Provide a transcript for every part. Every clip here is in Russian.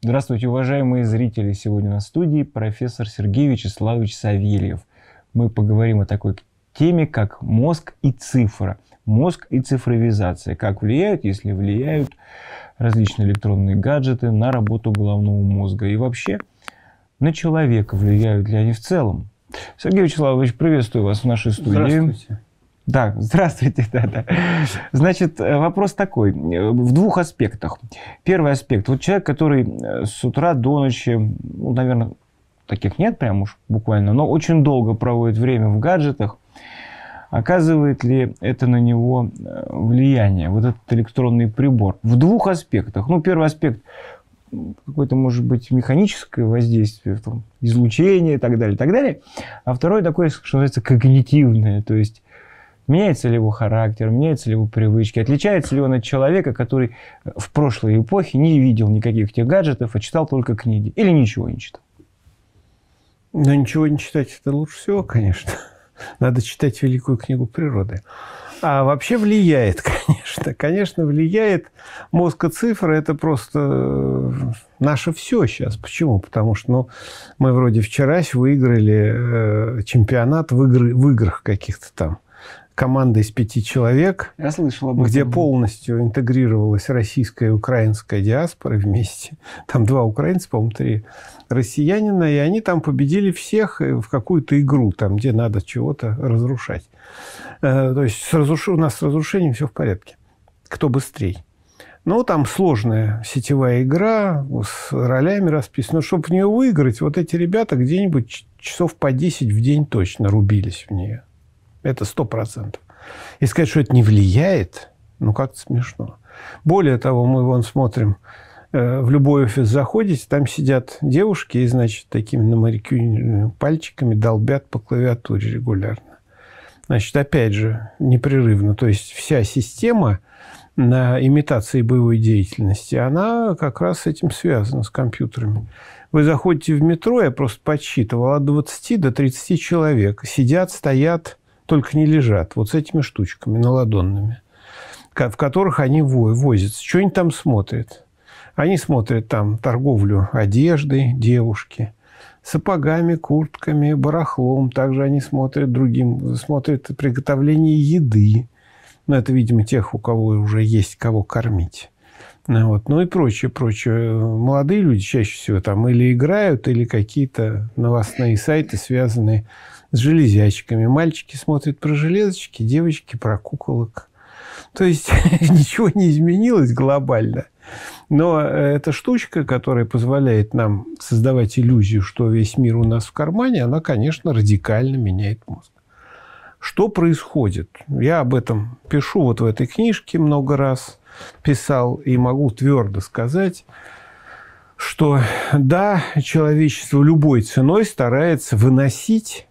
Здравствуйте, уважаемые зрители! Сегодня на студии профессор Сергей Вячеславович Савельев. Мы поговорим о такой теме, как мозг и цифра. Мозг и цифровизация. Как влияют, если влияют различные электронные гаджеты на работу головного мозга. И вообще, на человека влияют ли они в целом? Сергей Вячеславович, приветствую вас в нашей студии. Здравствуйте. Да, здравствуйте, да, да. Значит, э, вопрос такой, э, в двух аспектах. Первый аспект, вот человек, который э, с утра до ночи, ну, наверное, таких нет прям уж буквально, но очень долго проводит время в гаджетах, оказывает ли это на него влияние, вот этот электронный прибор? В двух аспектах. Ну, первый аспект какое-то, может быть, механическое воздействие, там, излучение и так далее, и так далее. А второй такой, что называется, когнитивное, то есть Меняется ли его характер, меняются ли его привычки, отличается ли он от человека, который э, в прошлой эпохе не видел никаких тех гаджетов, а читал только книги или ничего не читал? Ну, ничего не читать – это лучше всего, конечно. Надо читать великую книгу природы. А вообще влияет, конечно. Конечно, влияет. Мозг и цифры – это просто э, наше все сейчас. Почему? Потому что ну, мы вроде вчерась выиграли э, чемпионат в, игры, в играх каких-то там команда из пяти человек, Я слышал об этом. где полностью интегрировалась российская и украинская диаспора вместе. Там два украинца, по-моему, три россиянина, и они там победили всех э, в какую-то игру, там, где надо чего-то разрушать. Э, то есть с разруш... у нас с разрушением все в порядке. Кто быстрее. Ну, там сложная сетевая игра с ролями расписана. Но ну, чтобы в нее выиграть, вот эти ребята где-нибудь часов по 10 в день точно рубились в нее. Это сто процентов. И сказать, что это не влияет, ну, как-то смешно. Более того, мы вон смотрим, э, в любой офис заходите, там сидят девушки и, значит, такими на морякю пальчиками долбят по клавиатуре регулярно. Значит, опять же, непрерывно. То есть, вся система на имитации боевой деятельности, она как раз с этим связана, с компьютерами. Вы заходите в метро, я просто подсчитывал, от 20 до 30 человек. Сидят, стоят, только не лежат, вот с этими штучками наладонными, в которых они возятся. Что они там смотрят? Они смотрят там торговлю одеждой девушки, сапогами, куртками, барахлом. Также они смотрят другим, смотрят приготовление еды. Но ну, это, видимо, тех, у кого уже есть кого кормить. Ну, вот. Ну и прочее, прочее. Молодые люди чаще всего там или играют, или какие-то новостные сайты, связанные с железячками. Мальчики смотрят про железочки, девочки про куколок. То есть ничего не изменилось глобально. Но э, эта штучка, которая позволяет нам создавать иллюзию, что весь мир у нас в кармане, она, конечно, радикально меняет мозг. Что происходит? Я об этом пишу вот в этой книжке много раз, писал и могу твердо сказать, что да, человечество любой ценой старается выносить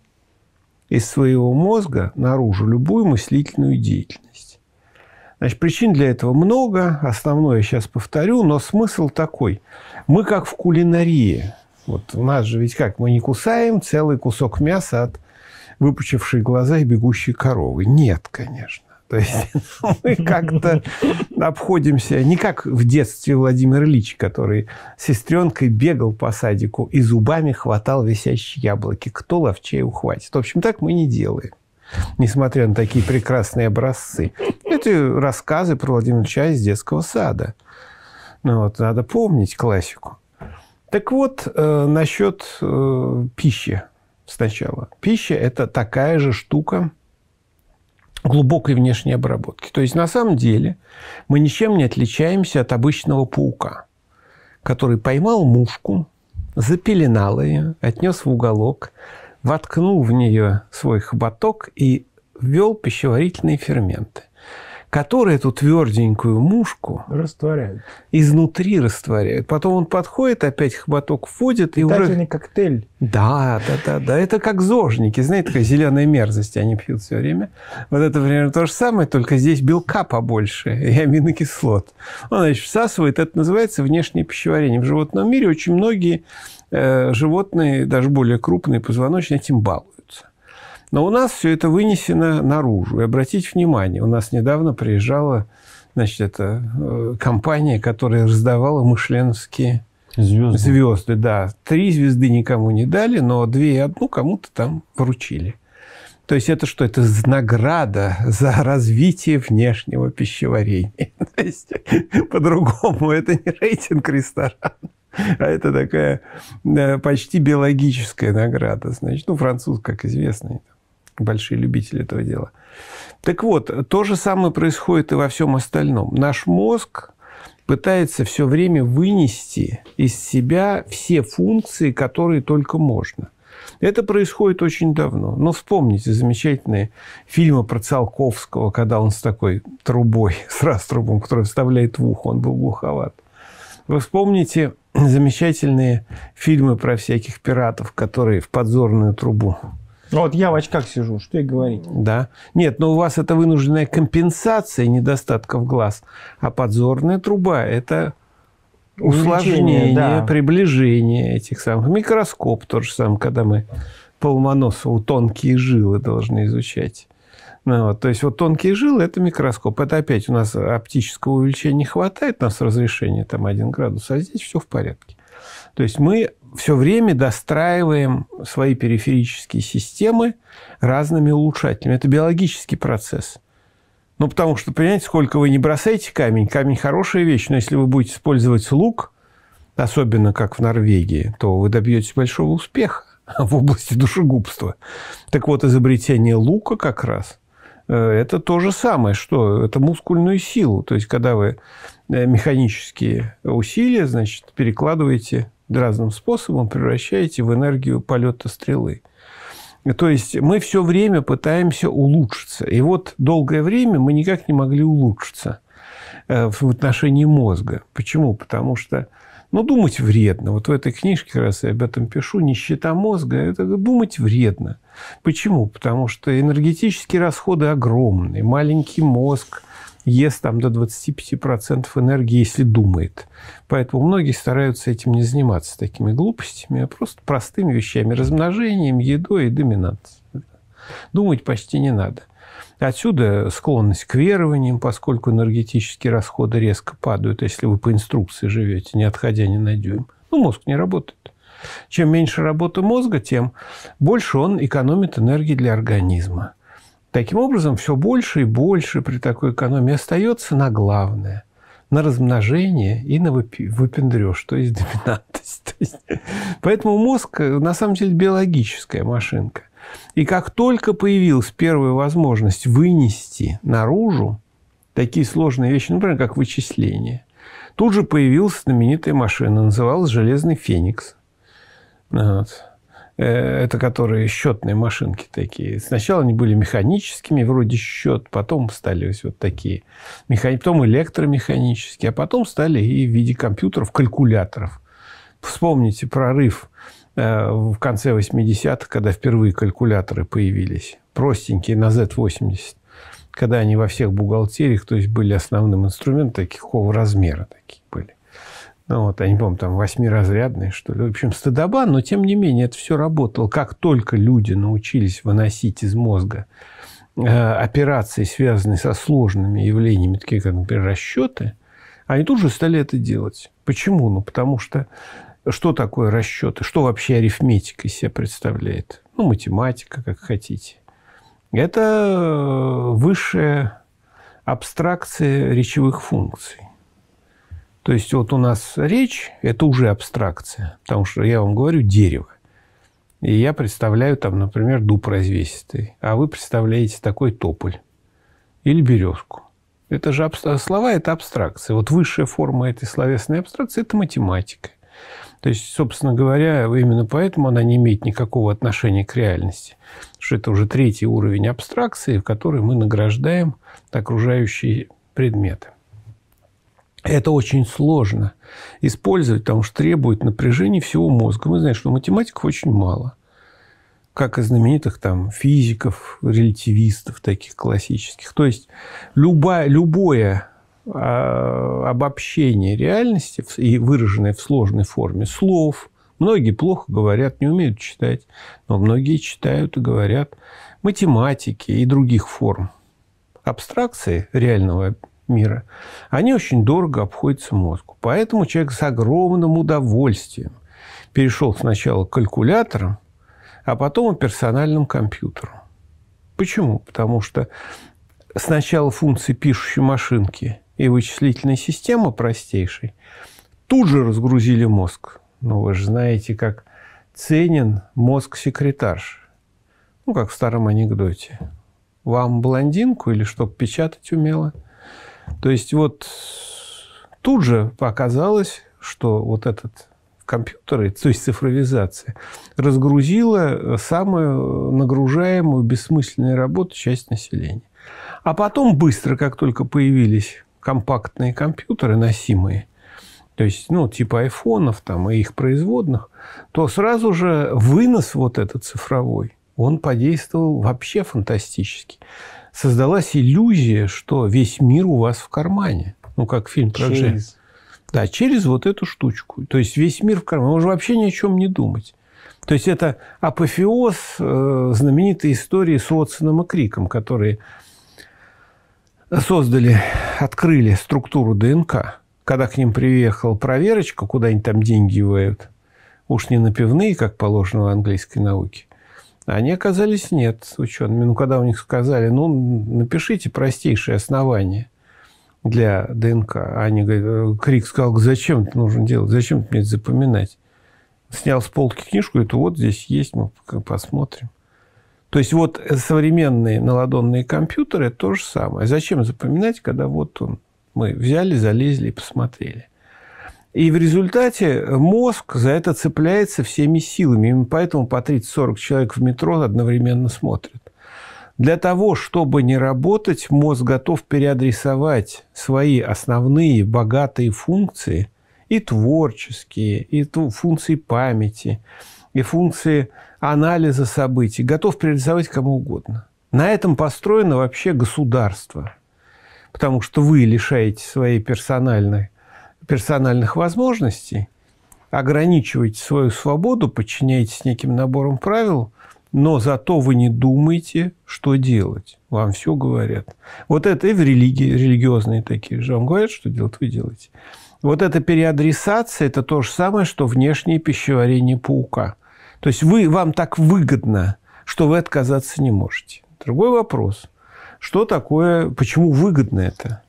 из своего мозга наружу любую мыслительную деятельность. Значит, причин для этого много. Основное сейчас повторю, но смысл такой. Мы как в кулинарии. Вот у нас же ведь как, мы не кусаем целый кусок мяса от выпучившей глаза и бегущей коровы. Нет, конечно. То есть мы как-то обходимся не как в детстве Владимир Ильич, который сестренкой бегал по садику и зубами хватал висящие яблоки. Кто ловчей ухватит? В общем, так мы не делаем несмотря на такие прекрасные образцы. Это рассказы про Владимира Ильича из детского сада. Ну, вот, надо помнить классику. Так вот, э, насчет э, пищи сначала. Пища – это такая же штука, глубокой внешней обработки. То есть, на самом деле, мы ничем не отличаемся от обычного паука, который поймал мушку, запеленал ее, отнес в уголок, воткнул в нее свой хоботок и ввел пищеварительные ферменты которые эту тверденькую мушку растворяют. изнутри растворяют. Потом он подходит, опять хоботок вводит. И уже... коктейль. Да, да, да, да. Это как зожники. Знаете, такая зеленая мерзость они пьют все время. Вот это примерно то же самое, только здесь белка побольше и аминокислот. Он, значит, всасывает. Это называется внешнее пищеварение. В животном мире очень многие э, животные, даже более крупные позвоночные, этим балуют. Но у нас все это вынесено наружу. И обратите внимание, у нас недавно приезжала значит, это э, компания, которая раздавала мышленские звезды. звезды. Да, три звезды никому не дали, но две и одну кому-то там вручили. То есть это что? Это награда за развитие внешнего пищеварения. То есть по-другому это не рейтинг ресторана. А это такая э, почти биологическая награда. Значит, ну, француз, как известно, большие любители этого дела. Так вот, то же самое происходит и во всем остальном. Наш мозг пытается все время вынести из себя все функции, которые только можно. Это происходит очень давно. Но вспомните замечательные фильмы про Циолковского, когда он с такой трубой, с раструбом, который вставляет в ухо, он был глуховат. Вы вспомните замечательные фильмы про всяких пиратов, которые в подзорную трубу вот я в очках сижу, что и говорить. Да. Нет, но у вас это вынужденная компенсация недостатков глаз, а подзорная труба – это усложнение, да. приближение этих самых. Микроскоп тот же самый, когда мы Полмоносову тонкие жилы должны изучать. Ну, вот, то есть, вот тонкие жилы – это микроскоп. Это опять у нас оптического увеличения не хватает, у нас разрешение там 1 градус, а здесь все в порядке. То есть, мы все время достраиваем свои периферические системы разными улучшателями. Это биологический процесс. Ну, потому что, понимаете, сколько вы не бросаете камень, камень – хорошая вещь, но если вы будете использовать лук, особенно как в Норвегии, то вы добьетесь большого успеха в области душегубства. Так вот, изобретение лука как раз э, – это то же самое, что это мускульную силу. То есть, когда вы э, механические усилия, значит, перекладываете разным способом превращаете в энергию полета стрелы. То есть мы все время пытаемся улучшиться. И вот долгое время мы никак не могли улучшиться э, в отношении мозга. Почему? Потому что ну, думать вредно. Вот в этой книжке как раз я об этом пишу. Нищета мозга – это думать вредно. Почему? Потому что энергетические расходы огромные. Маленький мозг – ест там до 25% энергии, если думает. Поэтому многие стараются этим не заниматься, такими глупостями, а просто простыми вещами, размножением, едой и доминацией. Думать почти не надо. Отсюда склонность к верованиям, поскольку энергетические расходы резко падают, если вы по инструкции живете, не отходя ни на дюйм. Ну, мозг не работает. Чем меньше работы мозга, тем больше он экономит энергии для организма. Таким образом, все больше и больше при такой экономии остается на главное на размножение и на выпендреж, то есть доминантность. поэтому мозг э, на самом деле биологическая машинка. И как только появилась первая возможность вынести наружу такие сложные вещи, например, как вычисление, тут же появилась знаменитая машина, называлась «Железный Феникс». Вот. Э, это которые счетные машинки такие. Сначала они были механическими, вроде счет, потом стали вот такие, меха, потом электромеханические, а потом стали и в виде компьютеров, калькуляторов. Вспомните прорыв э, в конце 80-х, когда впервые калькуляторы появились, простенькие на Z80, когда они во всех бухгалтериях, то есть были основным инструментом таких размера такие. Ну, вот, я не помню, там восьмиразрядные, что ли. В общем, стыдоба, но тем не менее это все работало. Как только люди научились выносить из мозга э, операции, связанные со сложными явлениями, такие как, например, расчеты, они тут же стали это делать. Почему? Ну, потому что что такое расчеты? Что вообще арифметика из себя представляет? Ну, математика, как хотите. Это э, высшая абстракция речевых функций. То есть вот у нас речь – это уже абстракция, потому что я вам говорю дерево. И я представляю там, например, дуб развесистый, а вы представляете такой тополь или березку. Это же абстр... слова – это абстракция. Вот высшая форма этой словесной абстракции – это математика. То есть, собственно говоря, именно поэтому она не имеет никакого отношения к реальности. Потому что это уже третий уровень абстракции, в который мы награждаем окружающие предметы. Это очень сложно использовать, потому что требует напряжения всего мозга. Мы знаем, что математиков очень мало. Как и знаменитых там физиков, релятивистов таких классических. То есть, любая, любое а, обобщение реальности и выраженное в сложной форме слов. Многие плохо говорят, не умеют читать, но многие читают и говорят математики и других форм. Абстракции реального мира, они очень дорого обходятся мозгу. Поэтому человек с огромным удовольствием перешел сначала к калькуляторам, а потом к персональному компьютеру. Почему? Потому что сначала функции пишущей машинки и вычислительной системы простейшей тут же разгрузили мозг. Но ну, вы же знаете, как ценен мозг секретарш. Ну, как в старом анекдоте. Вам блондинку или чтоб печатать умела – то есть вот тут же оказалось, что вот этот компьютеры, то есть цифровизация, разгрузила самую нагружаемую бессмысленную работу часть населения. А потом быстро, как только появились компактные компьютеры носимые, то есть, ну, типа айфонов там и их производных, то сразу же вынос вот этот цифровой, он подействовал вообще фантастически создалась иллюзия, что весь мир у вас в кармане. Ну, как фильм про через. Джейн. Да, через вот эту штучку. То есть весь мир в кармане. Можно вообще ни о чем не думать. То есть это апофеоз э, знаменитой истории с Уотсоном и Криком, которые создали, открыли структуру ДНК. Когда к ним приехала проверочка, куда они там деньги девают, уж не напивные, как положено в английской науке, они оказались нет с учеными. Ну, когда у них сказали, ну, напишите простейшее основание для ДНК. Они говорят, Крик сказал, зачем это нужно делать, зачем мне это запоминать. Снял с полки книжку, это вот здесь есть, мы посмотрим. То есть, вот современные наладонные компьютеры – то же самое. Зачем запоминать, когда вот он, мы взяли, залезли и посмотрели – и в результате мозг за это цепляется всеми силами. Именно поэтому по 30-40 человек в метро одновременно смотрят. Для того, чтобы не работать, мозг готов переадресовать свои основные богатые функции, и творческие, и функции памяти, и функции анализа событий, готов переадресовать кому угодно. На этом построено вообще государство. Потому что вы лишаете своей персональной персональных возможностей, ограничиваете свою свободу, подчиняетесь неким набором правил, но зато вы не думаете, что делать. Вам все говорят. Вот это и в религии, религиозные такие же. Вам говорят, что делать, вы делаете. Вот эта переадресация – это то же самое, что внешнее пищеварение паука. То есть вы, вам так выгодно, что вы отказаться не можете. Другой вопрос. Что такое, почему выгодно это?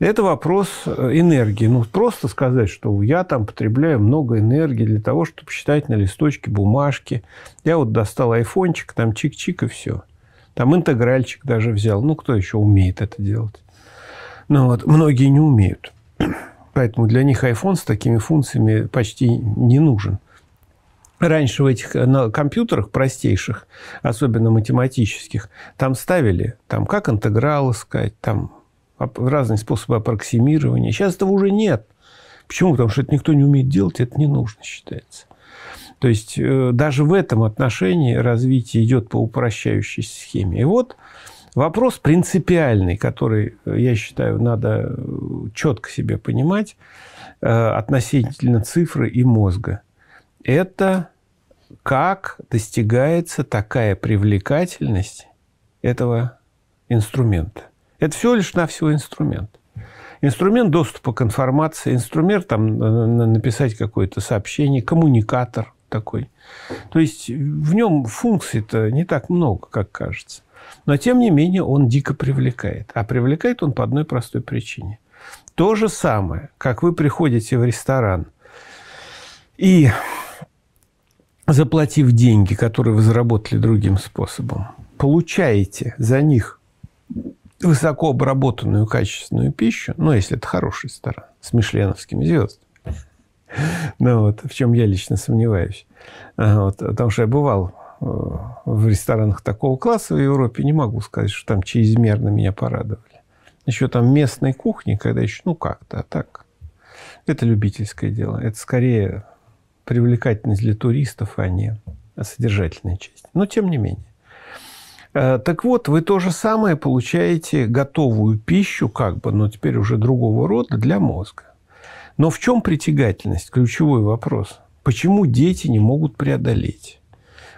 Это вопрос э, энергии. Ну, просто сказать, что я там потребляю много энергии для того, чтобы считать на листочке бумажки. Я вот достал айфончик, там чик-чик и все. Там интегральчик даже взял. Ну, кто еще умеет это делать? Ну, вот, многие не умеют. Поэтому для них iPhone с такими функциями почти не нужен. Раньше в этих на компьютерах простейших, особенно математических, там ставили, там как интеграл искать, там разные способы аппроксимирования. Сейчас этого уже нет. Почему? Потому что это никто не умеет делать, это не нужно считается. То есть, э, даже в этом отношении развитие идет по упрощающейся схеме. И вот вопрос принципиальный, который, э, я считаю, надо э, четко себе понимать относительно цифры и мозга. Это как достигается такая привлекательность этого инструмента. Это всего лишь навсего инструмент. Инструмент доступа к информации, инструмент там, э, написать какое-то сообщение, коммуникатор такой. То есть в нем функций-то не так много, как кажется. Но тем не менее он дико привлекает. А привлекает он по одной простой причине. То же самое, как вы приходите в ресторан и заплатив деньги, которые вы заработали другим способом, получаете за них высоко обработанную качественную пищу, ну, если это хорошая сторона, с мишленовскими звездами. Ну, вот, в чем я лично сомневаюсь. А, вот, потому что я бывал э, в ресторанах такого класса в Европе, не могу сказать, что там чрезмерно меня порадовали. Еще там местной кухни, когда еще, ну, как-то, а так. Это любительское дело. Это скорее привлекательность для туристов, а не содержательная часть. Но тем не менее. Э, так вот, вы то же самое получаете готовую пищу, как бы, но теперь уже другого рода, для мозга. Но в чем притягательность? Ключевой вопрос. Почему дети не могут преодолеть?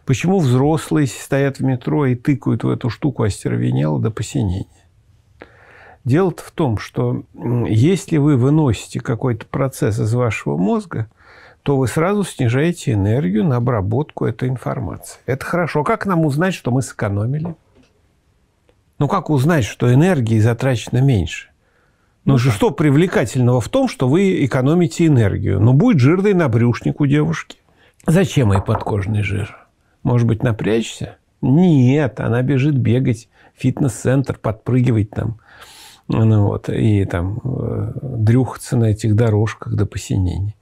Почему взрослые стоят в метро и тыкают в эту штуку остервенело до посинения? Дело-то в том, что если вы выносите какой-то процесс из вашего мозга, то вы сразу снижаете энергию на обработку этой информации. Это хорошо. Как нам узнать, что мы сэкономили? Ну, как узнать, что энергии затрачено меньше? Ну, ну что привлекательного в том, что вы экономите энергию? Ну, будет жирный набрюшник у девушки. Зачем ей подкожный жир? Может быть, напрячься? Нет, она бежит бегать, фитнес-центр, подпрыгивать там. Ну, вот, и там э, дрюхаться на этих дорожках до посинения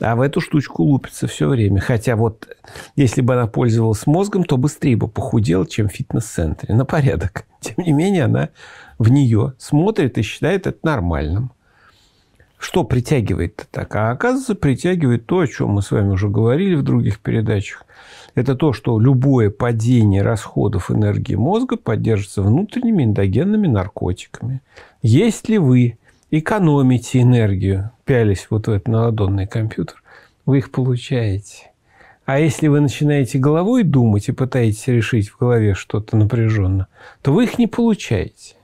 а в эту штучку лупится все время. Хотя вот если бы она пользовалась мозгом, то быстрее бы похудела, чем в фитнес-центре. На порядок. Тем не менее, она в нее смотрит и считает это нормальным. Что притягивает-то так? А оказывается, притягивает то, о чем мы с вами уже говорили в других передачах. Это то, что любое падение расходов энергии мозга поддержится внутренними эндогенными наркотиками. Если вы экономите энергию, пялись вот в этот наладонный компьютер, вы их получаете. А если вы начинаете головой думать и пытаетесь решить в голове что-то напряженно, то вы их не получаете.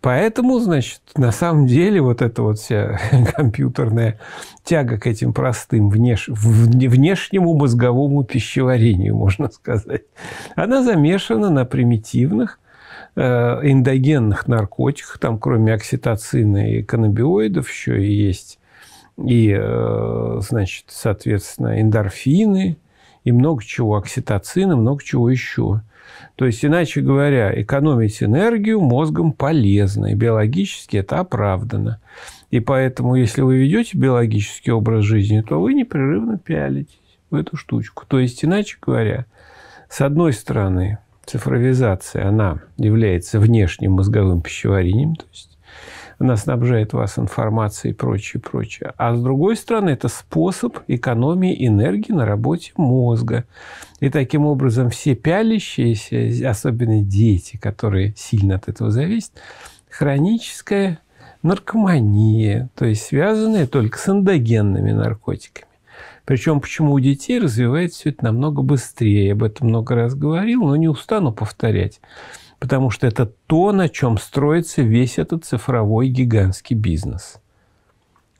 Поэтому, значит, на самом деле вот эта вот вся компьютерная тяга к этим простым внеш... внешнему мозговому пищеварению, можно сказать, она замешана на примитивных Э, эндогенных наркотиках, там кроме окситоцина и канабиоидов еще и есть и, э, значит, соответственно, эндорфины, и много чего, окситоцина, много чего еще. То есть, иначе говоря, экономить энергию мозгом полезно, и биологически это оправдано. И поэтому, если вы ведете биологический образ жизни, то вы непрерывно пялитесь в эту штучку. То есть, иначе говоря, с одной стороны, цифровизация, она является внешним мозговым пищеварением, то есть она снабжает вас информацией и прочее, прочее. А с другой стороны, это способ экономии энергии на работе мозга. И таким образом все пялящиеся, особенно дети, которые сильно от этого зависят, хроническая наркомания, то есть связанная только с эндогенными наркотиками. Причем почему у детей развивается все это намного быстрее. Я об этом много раз говорил, но не устану повторять. Потому что это то, на чем строится весь этот цифровой гигантский бизнес.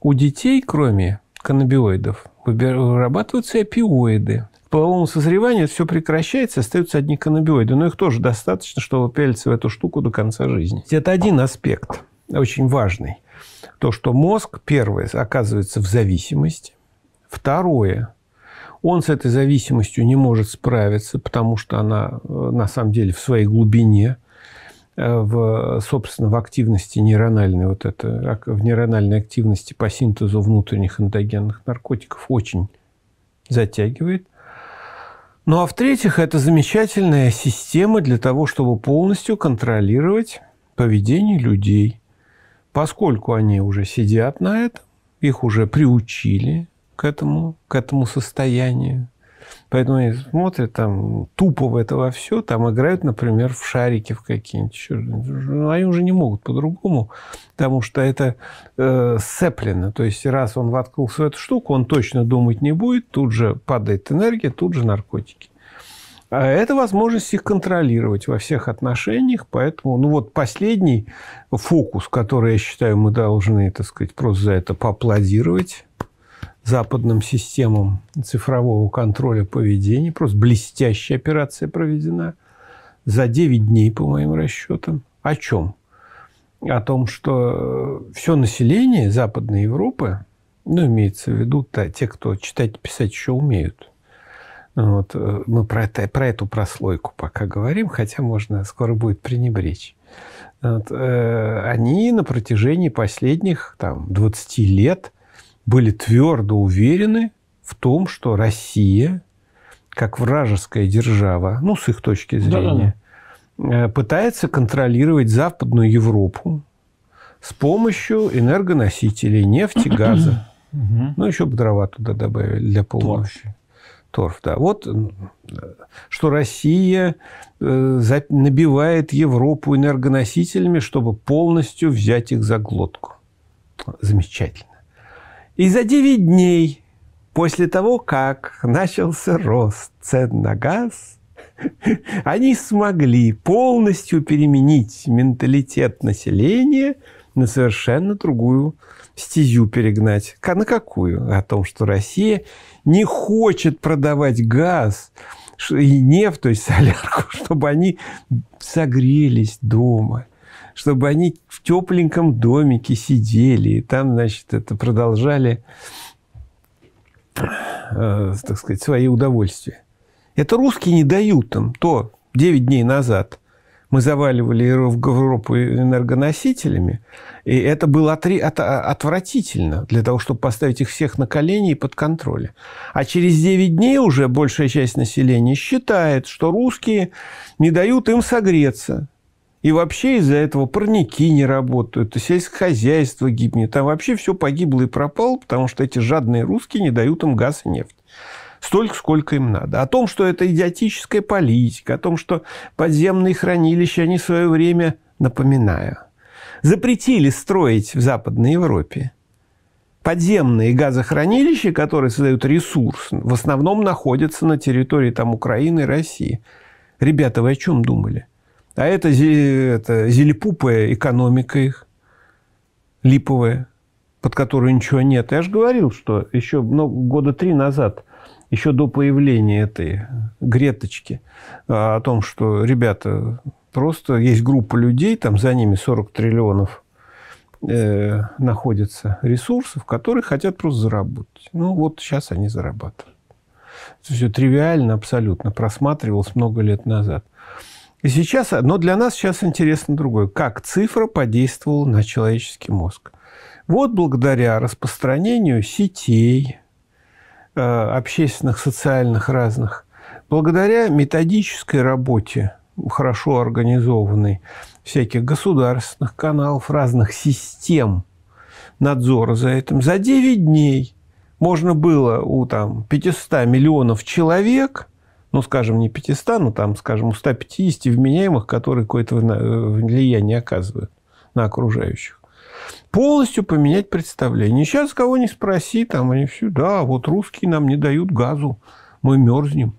У детей, кроме каннабиоидов, вырабатываются опиоиды. В половому созревании все прекращается, остаются одни каннабиоиды. Но их тоже достаточно, чтобы пялиться в эту штуку до конца жизни. Это один аспект, очень важный. То, что мозг, первое, оказывается в зависимости. Второе. Он с этой зависимостью не может справиться, потому что она э, на самом деле в своей глубине, э, в, собственно, в активности нейрональной, вот это, в нейрональной активности по синтезу внутренних эндогенных наркотиков очень затягивает. Ну а в-третьих, это замечательная система для того, чтобы полностью контролировать поведение людей. Поскольку они уже сидят на этом, их уже приучили, к этому, к этому состоянию. Поэтому они смотрят там тупо в это во все, там играют, например, в шарики в какие-нибудь. Ну, они уже не могут по-другому, потому что это э, сцеплено. То есть, раз он воткнулся в эту штуку, он точно думать не будет, тут же падает энергия, тут же наркотики. А это возможность их контролировать во всех отношениях. Поэтому, ну вот последний фокус, который, я считаю, мы должны, так сказать, просто за это поаплодировать западным системам цифрового контроля поведения. Просто блестящая операция проведена за 9 дней, по моим расчетам. О чем? О том, что э, все население Западной Европы, ну, имеется в виду -то, те, кто читать и писать еще умеют, ну вот, э, мы про, это, про эту прослойку пока говорим, хотя можно скоро будет пренебречь. Вот, э, они на протяжении последних там, 20 лет – были твердо уверены в том, что Россия, как вражеская держава, ну, с их точки зрения, да. Э, пытается контролировать Западную Европу с помощью энергоносителей, нефти, газа. Ну, еще бы дрова туда добавили для полночи. Торф. Торф, да. Вот что Россия э, набивает Европу энергоносителями, чтобы полностью взять их за глотку. Замечательно. И за 9 дней после того, как начался рост цен на газ, они смогли полностью переменить менталитет населения на совершенно другую стезю перегнать. На какую? О том, что Россия не хочет продавать газ и нефть, то есть солярку, чтобы они согрелись дома чтобы они в тепленьком домике сидели и там, значит, это продолжали, э, так сказать, свои удовольствия. Это русские не дают им то 9 дней назад. Мы заваливали в Европу энергоносителями, и это было отри... от... отвратительно для того, чтобы поставить их всех на колени и под контроль. А через 9 дней уже большая часть населения считает, что русские не дают им согреться. И вообще из-за этого парники не работают, и сельское хозяйство гибнет. там вообще все погибло и пропало, потому что эти жадные русские не дают им газ и нефть. Столько, сколько им надо. О том, что это идиотическая политика, о том, что подземные хранилища они в свое время, напоминаю, запретили строить в Западной Европе. Подземные газохранилища, которые создают ресурс, в основном находятся на территории там, Украины и России. Ребята, вы о чем думали? А это, это зелепупая экономика их, липовая, под которую ничего нет. Я же говорил, что еще много года три назад, еще до появления этой Греточки, а, о том, что, ребята, просто есть группа людей, там за ними 40 триллионов э, находятся ресурсов, которые хотят просто заработать. Ну, вот сейчас они зарабатывают. все тривиально абсолютно, просматривалось много лет назад. И сейчас, но для нас сейчас интересно другое. Как цифра подействовала на человеческий мозг? Вот благодаря распространению сетей, э, общественных, социальных разных, благодаря методической работе, хорошо организованной, всяких государственных каналов, разных систем надзора за этим, за 9 дней можно было у там, 500 миллионов человек – ну, скажем, не 500, но там, скажем, у 150 вменяемых, которые какое-то э, влияние оказывают на окружающих. Полностью поменять представление. Сейчас кого не спроси, там они все, да, вот русские нам не дают газу, мы мерзнем.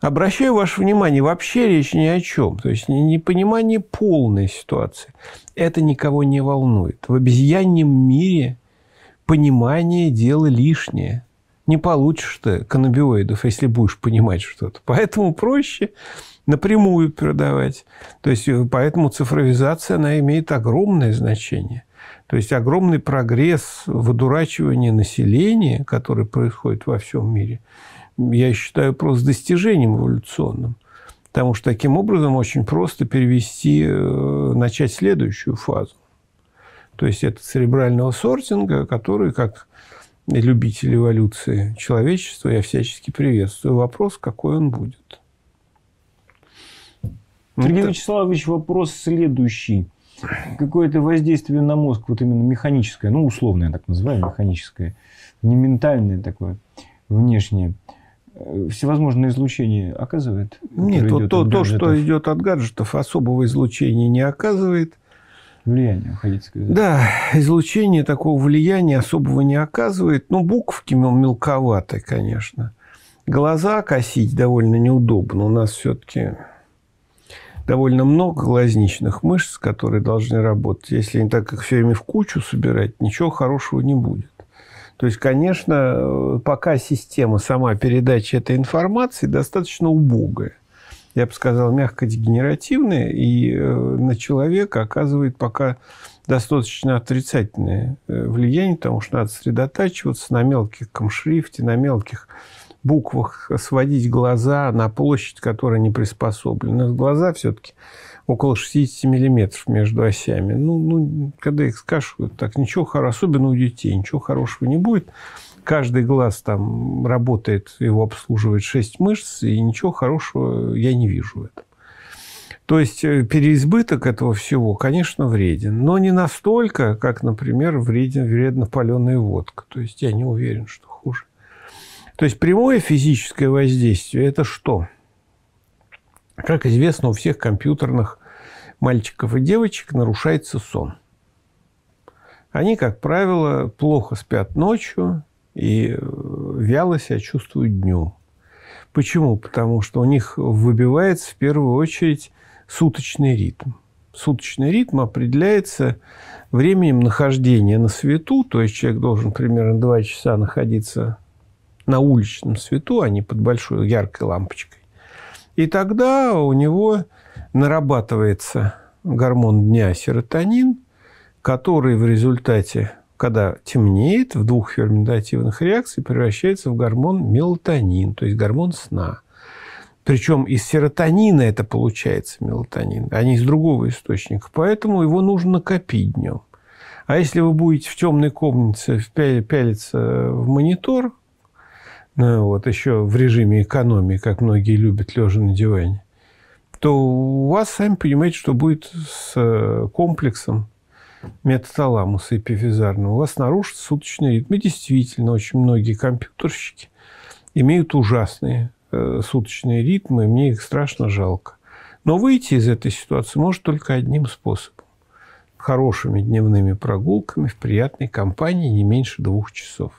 Обращаю ваше внимание, вообще речь ни о чем. То есть, непонимание полной ситуации. Это никого не волнует. В обезьяньем мире понимание – дело лишнее – не получишь ты каннабиоидов, если будешь понимать что-то. Поэтому проще напрямую передавать. То есть, э, поэтому цифровизация, она имеет огромное значение. То есть, огромный прогресс в одурачивании населения, который происходит во всем мире, я считаю просто достижением эволюционным. Потому что таким образом очень просто перевести, э, начать следующую фазу. То есть, это церебрального сортинга, который, как любитель эволюции человечества я всячески приветствую. Вопрос, какой он будет. Ну, Сергей Это... Вячеславович, вопрос следующий. Какое-то воздействие на мозг, вот именно механическое, ну, условное, я так называю, механическое, не ментальное такое, внешнее, э, всевозможное излучение оказывает? Нет, вот то, то, что идет от гаджетов, особого излучения не оказывает влияние, хотите сказать. Да, излучение такого влияния особого не оказывает. Ну, буковки мелковатые, конечно. Глаза косить довольно неудобно. У нас все-таки довольно много глазничных мышц, которые должны работать. Если не так их все время в кучу собирать, ничего хорошего не будет. То есть, конечно, э, пока система сама передачи этой информации достаточно убогая я бы сказал, мягко дегенеративное, и э, на человека оказывает пока достаточно отрицательное э, влияние, потому что надо сосредотачиваться на мелких шрифте, на мелких буквах, сводить глаза на площадь, которая не приспособлена. Глаза все-таки около 60 миллиметров между осями. Ну, ну, когда их скашивают, так ничего хорошего, особенно у детей, ничего хорошего не будет каждый глаз там работает, его обслуживает 6 мышц, и ничего хорошего я не вижу в этом. То есть э, переизбыток этого всего, конечно, вреден, но не настолько, как, например, вреден, вредно паленая водка. То есть я не уверен, что хуже. То есть прямое физическое воздействие – это что? Как известно, у всех компьютерных мальчиков и девочек нарушается сон. Они, как правило, плохо спят ночью, и э, вяло себя чувствуют днем. Почему? Потому что у них выбивается в первую очередь суточный ритм. Суточный ритм определяется временем нахождения на свету, то есть человек должен примерно 2 часа находиться на уличном свету, а не под большой яркой лампочкой. И тогда у него нарабатывается гормон дня серотонин, который в результате когда темнеет, в двух ферментативных реакций превращается в гормон мелатонин, то есть гормон сна. Причем из серотонина это получается мелатонин, а не из другого источника. Поэтому его нужно копить днем. А если вы будете в темной комнате пялиться в монитор, ну, вот еще в режиме экономии, как многие любят, лежа на диване, то у вас, сами понимаете, что будет с э, комплексом метаталамуса эпифизарного, у вас нарушится суточный ритм. И ну, действительно, очень многие компьютерщики имеют ужасные э, суточные ритмы, мне их страшно жалко. Но выйти из этой ситуации может только одним способом. Хорошими дневными прогулками в приятной компании не меньше двух часов.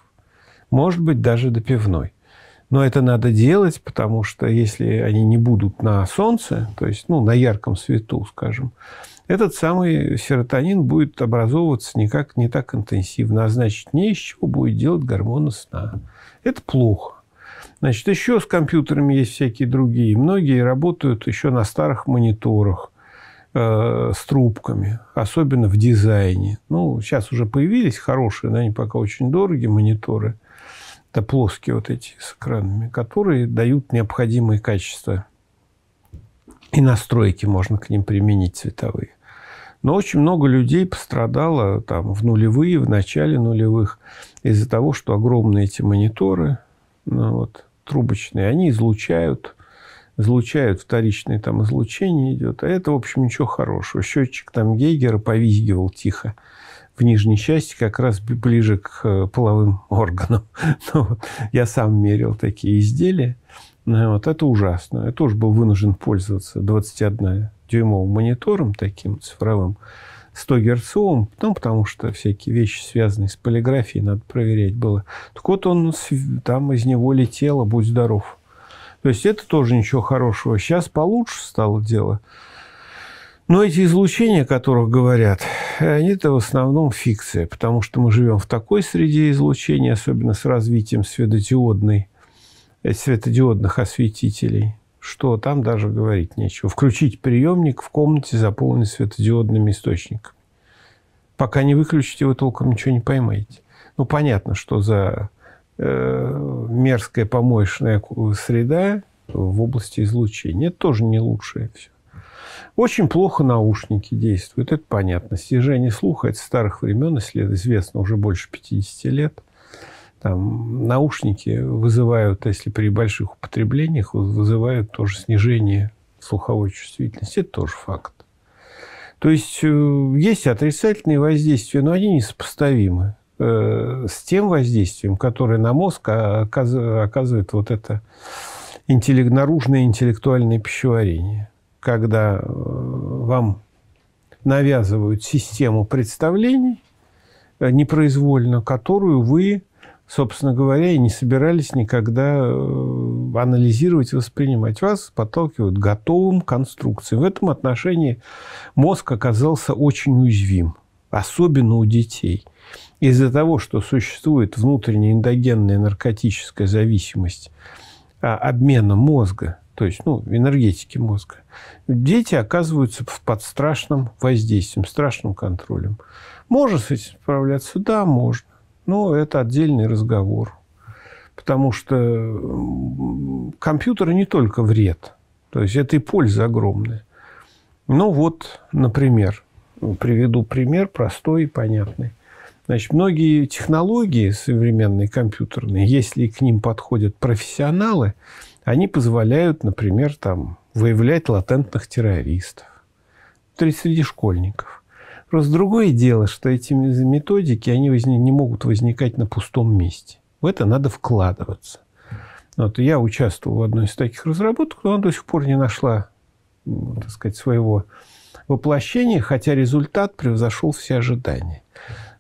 Может быть, даже до пивной. Но это надо делать, потому что если они не будут на солнце, то есть ну, на ярком свету, скажем, этот самый серотонин будет образовываться никак не так интенсивно, а значит, не из чего будет делать гормоны сна. Это плохо. Значит, еще с компьютерами есть всякие другие. Многие работают еще на старых мониторах э, с трубками, особенно в дизайне. Ну, сейчас уже появились хорошие, но они пока очень дорогие мониторы. Это плоские вот эти с экранами, которые дают необходимые качества. И настройки можно к ним применить цветовые. Но очень много людей пострадало там в нулевые, в начале нулевых из-за того, что огромные эти мониторы, ну, вот, трубочные, они излучают, излучают, вторичное там излучение идет. А это, в общем, ничего хорошего. Счетчик там Гейгера повизгивал тихо в нижней части, как раз ближе к э, половым органам. Ну, вот, я сам мерил такие изделия. ну Вот, это ужасно. Я тоже был вынужден пользоваться 21 дюймовым монитором таким цифровым, 100 герцовым, ну, потому что всякие вещи, связанные с полиграфией, надо проверять было. Так вот, он там из него летело, будь здоров. То есть, это тоже ничего хорошего. Сейчас получше стало дело. Но эти излучения, о которых говорят, они это в основном фикция, потому что мы живем в такой среде излучения, особенно с развитием светодиодной, э, светодиодных осветителей, что там даже говорить нечего. Включить приемник в комнате, заполненной светодиодными источниками. Пока не выключите, вы толком ничего не поймаете. Ну, понятно, что за э, мерзкая помоечная среда в области излучения. Это тоже не лучшее все. Очень плохо наушники действуют, это понятно. Снижение слуха – это старых времен, если известно уже больше 50 лет – там, наушники вызывают, если при больших употреблениях, вызывают тоже снижение слуховой чувствительности. Это тоже факт. То есть, э, есть отрицательные воздействия, но они несопоставимы э, с тем воздействием, которое на мозг а, оказывает вот это интеллект, наружное интеллектуальное пищеварение. Когда э, вам навязывают систему представлений, непроизвольно, которую вы собственно говоря, и не собирались никогда э, анализировать и воспринимать. Вас подталкивают к готовым конструкциям. В этом отношении мозг оказался очень уязвим, особенно у детей. Из-за того, что существует внутренняя эндогенная наркотическая зависимость а, обмена мозга, то есть ну, энергетики мозга, дети оказываются под страшным воздействием, страшным контролем. Можно с этим справляться? Да, можно. Но ну, это отдельный разговор. Потому что компьютеры не только вред. То есть, это и польза огромная. Ну, вот, например, приведу пример простой и понятный. Значит, многие технологии современные компьютерные, если к ним подходят профессионалы, они позволяют, например, там, выявлять латентных террористов. среди школьников. Просто другое дело, что эти методики, они возник, не могут возникать на пустом месте. В это надо вкладываться. Вот, я участвовал в одной из таких разработок, но она до сих пор не нашла так сказать, своего воплощения, хотя результат превзошел все ожидания.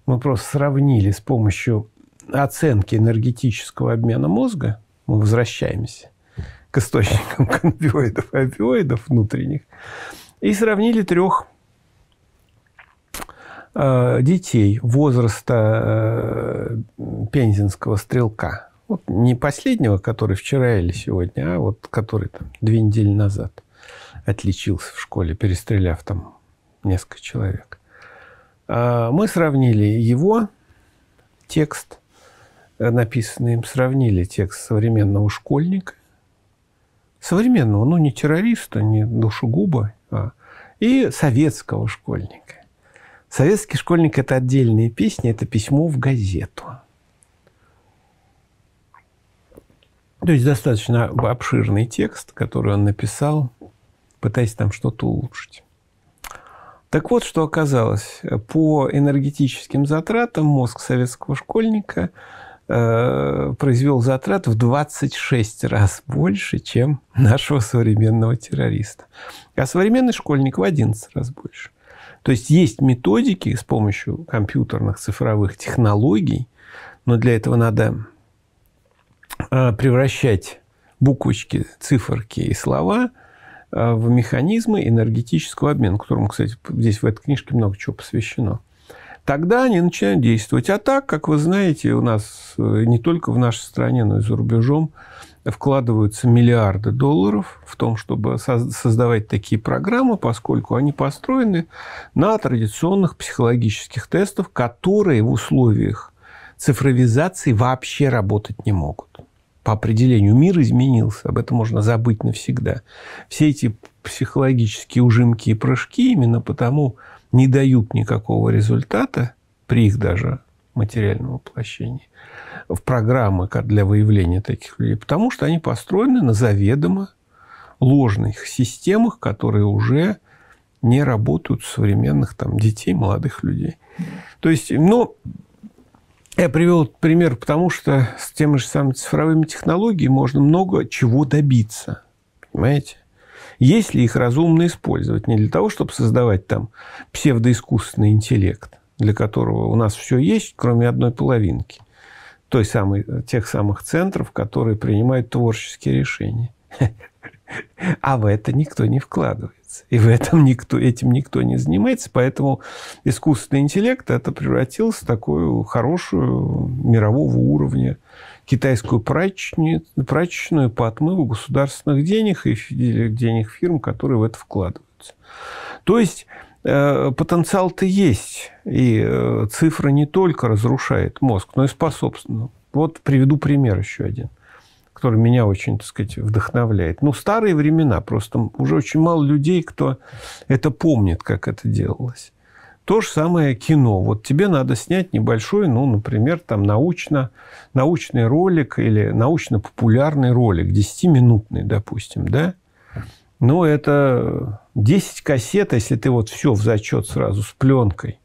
Мы просто сравнили с помощью оценки энергетического обмена мозга, мы возвращаемся к источникам канабиоидов и опиоидов внутренних, и сравнили трех Э, детей возраста э, пензенского стрелка. Вот не последнего, который вчера или сегодня, а вот который там две недели назад отличился в школе, перестреляв там несколько человек. А, мы сравнили его текст, э, написанный им, сравнили текст современного школьника, современного, ну, не террориста, не душегуба, а и советского школьника. Советский школьник – это отдельная песня, это письмо в газету. То есть достаточно обширный текст, который он написал, пытаясь там что-то улучшить. Так вот, что оказалось. По энергетическим затратам мозг советского школьника э, произвел затрат в 26 раз больше, чем нашего современного террориста. А современный школьник в 11 раз больше. То есть есть методики с помощью компьютерных цифровых технологий, но для этого надо а, превращать буквочки, циферки и слова а, в механизмы энергетического обмена, которому, кстати, здесь в этой книжке много чего посвящено. Тогда они начинают действовать. А так, как вы знаете, у нас э, не только в нашей стране, но и за рубежом вкладываются миллиарды долларов в том, чтобы создавать такие программы, поскольку они построены на традиционных психологических тестах, которые в условиях цифровизации вообще работать не могут. По определению мир изменился, об этом можно забыть навсегда. Все эти психологические ужимки и прыжки именно потому не дают никакого результата при их даже материальном воплощении – в программы для выявления таких людей, потому что они построены на заведомо ложных системах, которые уже не работают современных там, детей, молодых людей. То есть, ну, я привел этот пример, потому что с теми же самыми цифровыми технологиями можно много чего добиться. Понимаете? Если их разумно использовать, не для того, чтобы создавать там псевдоискусственный интеллект, для которого у нас все есть, кроме одной половинки – той самой, тех самых центров, которые принимают творческие решения. А в это никто не вкладывается. И в этом никто, этим никто не занимается. Поэтому искусственный интеллект это превратился в такую хорошую мирового уровня китайскую прачечную, прачечную по отмыву государственных денег и денег фирм, которые в это вкладываются. То есть Э, потенциал-то есть. И э, цифра не только разрушает мозг, но и способствует. Вот приведу пример еще один, который меня очень, так сказать, вдохновляет. Ну, старые времена, просто уже очень мало людей, кто это помнит, как это делалось. То же самое кино. Вот тебе надо снять небольшой, ну, например, там научно, научный ролик или научно-популярный ролик, 10-минутный, допустим, да? Но это 10 кассет, а если ты вот все в зачет сразу с пленкой,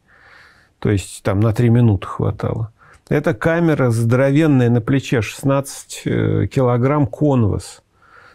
то есть там на 3 минуты хватало. Это камера здоровенная на плече, 16 э, килограмм конвас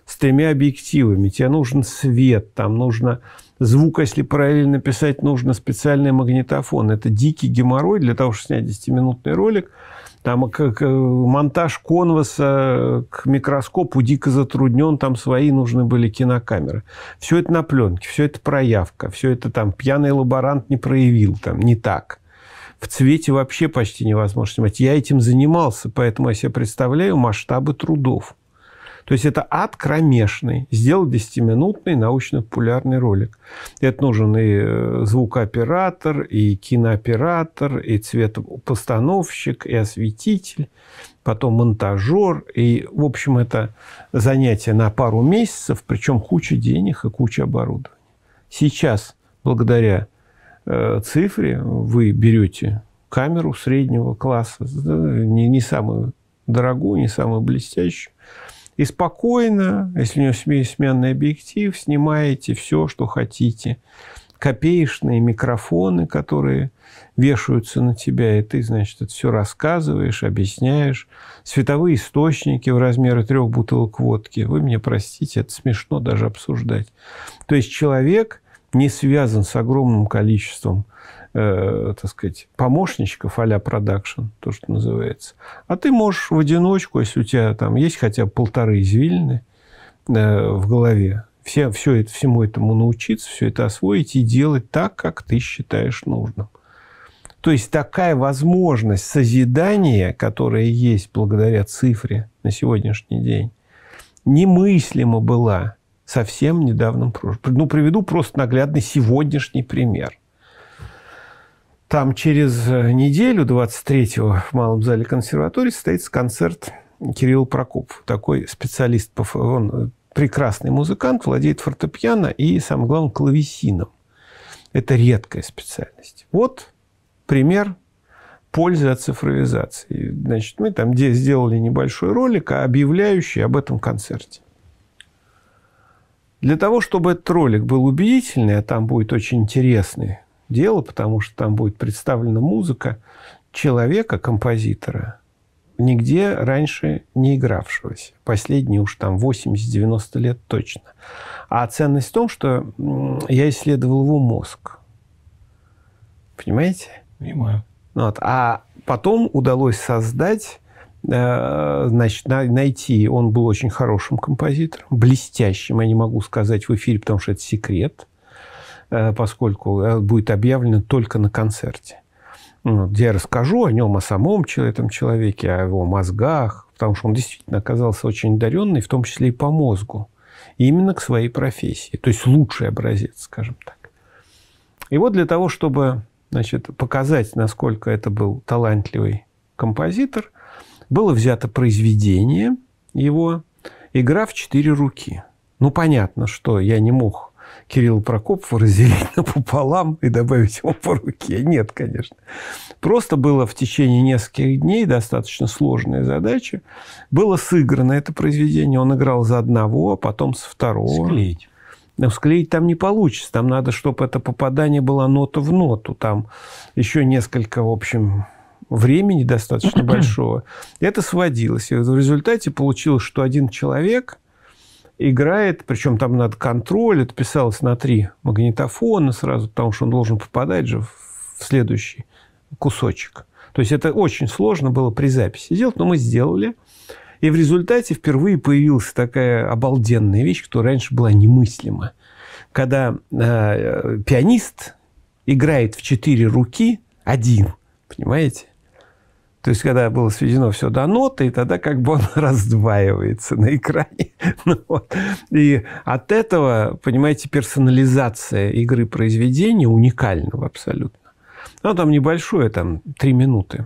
с тремя объективами. Тебе нужен свет, там нужно звук, если параллельно писать, нужно специальный магнитофон. Это дикий геморрой для того, чтобы снять 10-минутный ролик – там как, монтаж конваса к микроскопу дико затруднен, там свои нужны были кинокамеры. Все это на пленке, все это проявка, все это там пьяный лаборант не проявил, там не так. В цвете вообще почти невозможно снимать. Я этим занимался, поэтому я себе представляю масштабы трудов. То есть это ад кромешный. Сделал 10-минутный научно-популярный ролик. Это нужен и э, звукооператор, и кинооператор, и цветопостановщик, и осветитель, потом монтажер. И, в общем, это занятие на пару месяцев, причем куча денег и куча оборудования. Сейчас, благодаря э, цифре, вы берете камеру среднего класса, не, не самую дорогую, не самую блестящую, и спокойно, если у него сменный объектив, снимаете все, что хотите. Копеечные микрофоны, которые вешаются на тебя, и ты, значит, это все рассказываешь, объясняешь. Световые источники в размеры трех бутылок водки. Вы меня простите, это смешно даже обсуждать. То есть человек не связан с огромным количеством э, так сказать, помощничков а-ля продакшн, то, что называется. А ты можешь в одиночку, если у тебя там есть хотя бы полторы извилины э, в голове, все, все это, всему этому научиться, все это освоить и делать так, как ты считаешь нужным. То есть такая возможность созидания, которая есть благодаря цифре на сегодняшний день, немыслима была совсем недавно. Ну, приведу просто наглядный сегодняшний пример. Там через э, неделю, 23-го, в Малом зале консерватории состоится концерт Кирилл Прокоп. Такой специалист, по, он э, прекрасный музыкант, владеет фортепиано и, самое главное, клавесином. Это редкая специальность. Вот пример пользы от цифровизации. Значит, мы там где сделали небольшой ролик, а объявляющий об этом концерте. Для того, чтобы этот ролик был убедительный, а там будет очень интересный дело, потому что там будет представлена музыка человека, композитора, нигде раньше не игравшегося. Последние уж там 80-90 лет точно. А ценность в том, что я исследовал его мозг. Понимаете? Понимаю. Ну вот. А потом удалось создать э, значит, найти, он был очень хорошим композитором, блестящим, я не могу сказать в эфире, потому что это секрет. Э, поскольку э, будет объявлено только на концерте, где ну, я расскажу о нем, о самом этом человеке, о его мозгах, потому что он действительно оказался очень одаренный, в том числе и по мозгу, именно к своей профессии, то есть лучший образец, скажем так. И вот для того, чтобы значит, показать, насколько это был талантливый композитор, было взято произведение его «Игра в четыре руки». Ну, понятно, что я не мог Кирилл Прокопова разделить напополам и добавить его по руке. Нет, конечно. Просто было в течение нескольких дней достаточно сложная задача. Было сыграно это произведение. Он играл за одного, а потом со второго. Склеить. Но склеить там не получится. Там надо, чтобы это попадание было нота в ноту. Там еще несколько, в общем, времени достаточно большого. Это сводилось. И в результате получилось, что один человек играет, причем там надо контроль, это писалось на три магнитофона сразу, потому что он должен попадать же в следующий кусочек. То есть это очень сложно было при записи сделать, но мы сделали. И в результате впервые появилась такая обалденная вещь, которая раньше была немыслима. Когда э, э пианист играет в четыре руки один, понимаете? То есть, когда было сведено все до ноты, и тогда как бы он раздваивается на экране. ну, вот. И от этого, понимаете, персонализация игры произведения уникального абсолютно. Ну, там небольшое, там, три минуты.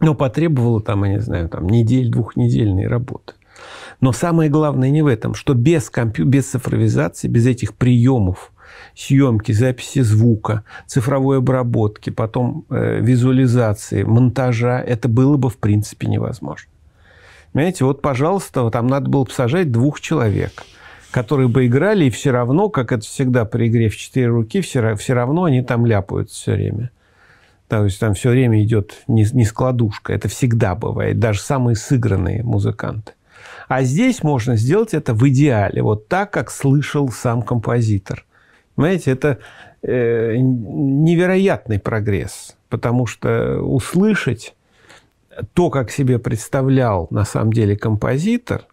Но потребовало, там, я не знаю, там, недель, двухнедельной работы. Но самое главное не в этом, что без, компью... без цифровизации, без этих приемов – съемки, записи звука, цифровой обработки, потом э, визуализации, монтажа, это было бы в принципе невозможно. Понимаете, вот, пожалуйста, там надо было посажать двух человек, которые бы играли, и все равно, как это всегда при игре в четыре руки, все, все равно они там ляпают все время. То есть там все время идет не, не складушка. Это всегда бывает. Даже самые сыгранные музыканты. А здесь можно сделать это в идеале. Вот так, как слышал сам композитор. Понимаете, это э, невероятный прогресс, потому что услышать то, как себе представлял на самом деле композитор,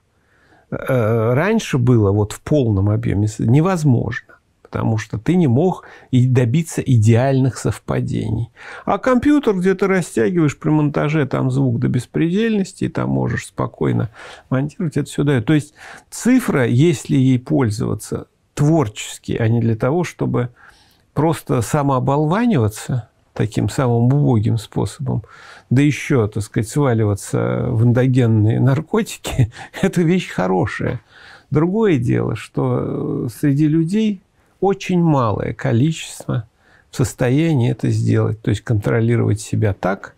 э, раньше было вот в полном объеме невозможно потому что ты не мог и добиться идеальных совпадений. А компьютер, где ты растягиваешь при монтаже там звук до беспредельности, и там можешь спокойно монтировать это сюда. То есть цифра, если ей пользоваться творчески, а не для того, чтобы просто самооболваниваться таким самым убогим способом, да еще, так сказать, сваливаться в эндогенные наркотики, это вещь хорошая. Другое дело, что э, среди людей очень малое количество в состоянии это сделать, то есть контролировать себя так,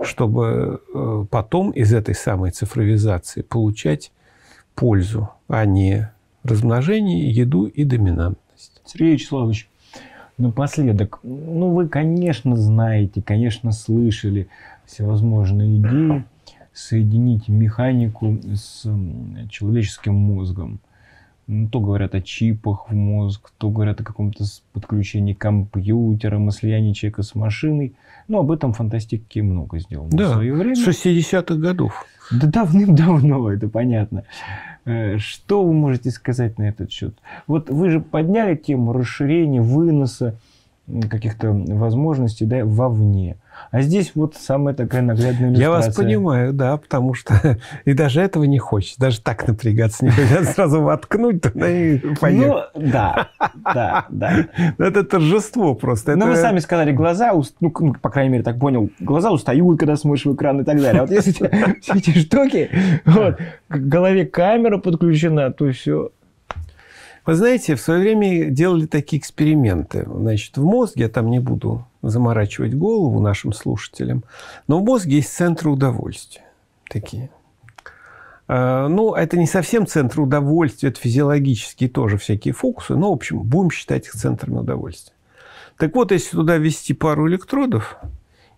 чтобы э, потом из этой самой цифровизации получать пользу, а не размножение, еду и доминантность. Сергей Вячеславович, напоследок, ну вы, конечно, знаете, конечно, слышали всевозможные идеи соединить механику с человеческим мозгом. Ну, то говорят о чипах в мозг, то говорят о каком-то подключении компьютера, о слиянии человека с машиной. Ну, об этом фантастики много сделано да, в свое время. с 60-х годов. Да давным-давно, это понятно. Э, что вы можете сказать на этот счет? Вот вы же подняли тему расширения выноса каких-то возможностей да, вовне. А здесь вот самая такая наглядная иллюстрация. Я вас понимаю, да, потому что и даже этого не хочется, даже так напрягаться не хочется, а сразу воткнуть и поехать. Ну, да, да, да. Это торжество просто. Ну, вы сами сказали, глаза, ну, ну, по крайней мере, так понял, глаза устают, когда смотришь в экран и так далее. вот если все эти штуки, вот, голове камера подключена, то все, вы знаете, в свое время делали такие эксперименты. Значит, в мозге, я там не буду заморачивать голову нашим слушателям, но в мозге есть центры удовольствия. Такие. А, ну, это не совсем центр удовольствия, это физиологические тоже всякие фокусы, но, в общем, будем считать их центрами удовольствия. Так вот, если туда ввести пару электродов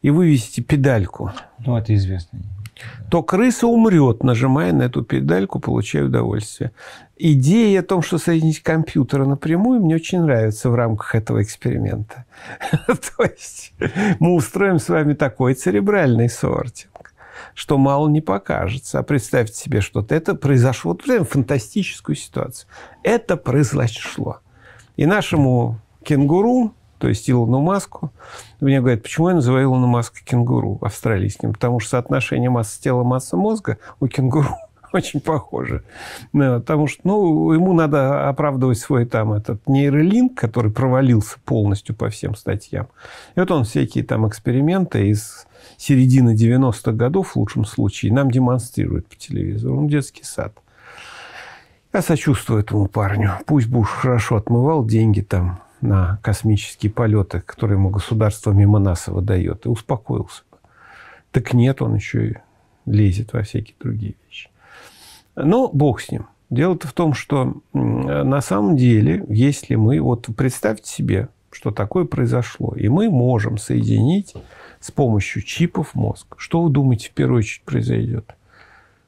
и вывести педальку... Ну, это известно то крыса умрет, нажимая на эту педальку, получая удовольствие. Идея о том, что соединить компьютера напрямую, мне очень нравится в рамках этого эксперимента. То есть мы устроим с вами такой церебральный сортинг, что мало не покажется. А представьте себе что-то. Это произошло. Вот прям фантастическую ситуацию. Это произошло. И нашему кенгуру то есть Илону Маску. Мне говорят, почему я называю Илона Маску кенгуру австралийским? Потому что соотношение массы тела, массы мозга у кенгуру очень похоже. Да, потому что ну, ему надо оправдывать свой там этот нейролинк, который провалился полностью по всем статьям. И вот он всякие там эксперименты из середины 90-х годов, в лучшем случае, нам демонстрирует по телевизору. Он детский сад. Я сочувствую этому парню. Пусть бы уж хорошо отмывал деньги там на космические полеты, которые ему государство мимо нас выдает, и успокоился бы. Так нет, он еще и лезет во всякие другие вещи. Но ну, бог с ним. Дело-то в том, что на самом деле, если мы... Вот представьте себе, что такое произошло. И мы можем соединить с помощью чипов мозг. Что вы думаете, в первую очередь произойдет?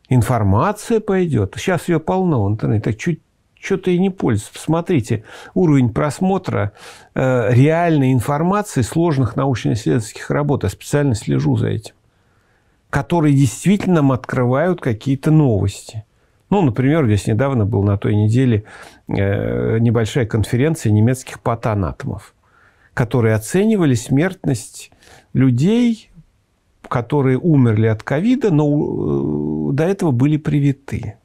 Информация пойдет. Сейчас ее полно в интернете. Так чуть что-то и не пользуется. Посмотрите, уровень просмотра э, реальной информации сложных научно-исследовательских работ. Я специально слежу за этим. Которые действительно нам открывают какие-то новости. Ну, например, здесь недавно был на той неделе э, небольшая конференция немецких патанатомов, которые оценивали смертность людей, которые умерли от ковида, но э, до этого были привиты.